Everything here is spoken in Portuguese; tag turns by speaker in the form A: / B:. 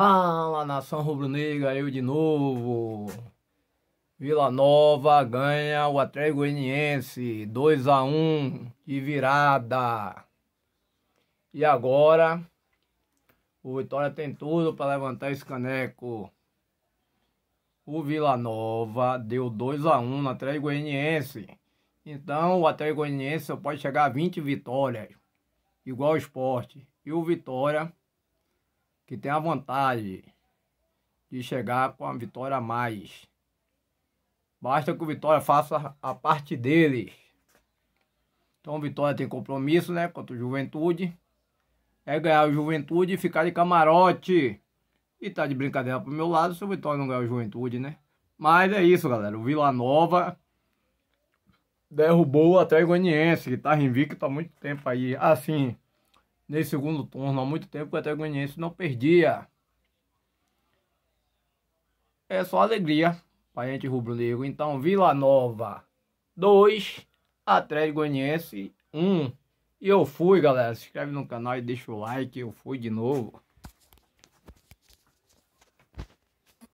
A: Fala nação rubro-negra, eu de novo. Vila Nova ganha o Atlético Goianiense 2 a 1 de virada. E agora o Vitória tem tudo para levantar esse caneco. O Vila Nova deu 2 a 1 no Atlético Goianiense. Então o Atlético Goianiense só pode chegar a 20 vitórias, igual o esporte. E o Vitória que tem a vontade de chegar com a vitória a mais. Basta que o Vitória faça a parte deles. Então o Vitória tem compromisso, né, contra o Juventude. É ganhar o Juventude e ficar de camarote. E tá de brincadeira pro meu lado se o Vitória não ganhar o Juventude, né? Mas é isso, galera. O Vila Nova derrubou o Goianiense, que tá invicto há muito tempo aí. Assim, nesse segundo turno há muito tempo que o Atagoniense não perdia. É só alegria para a gente rubro-negro. Então, Vila Nova 2, Atlético Goianiense 1. Um. E eu fui, galera. Se inscreve no canal e deixa o like. Eu fui de novo.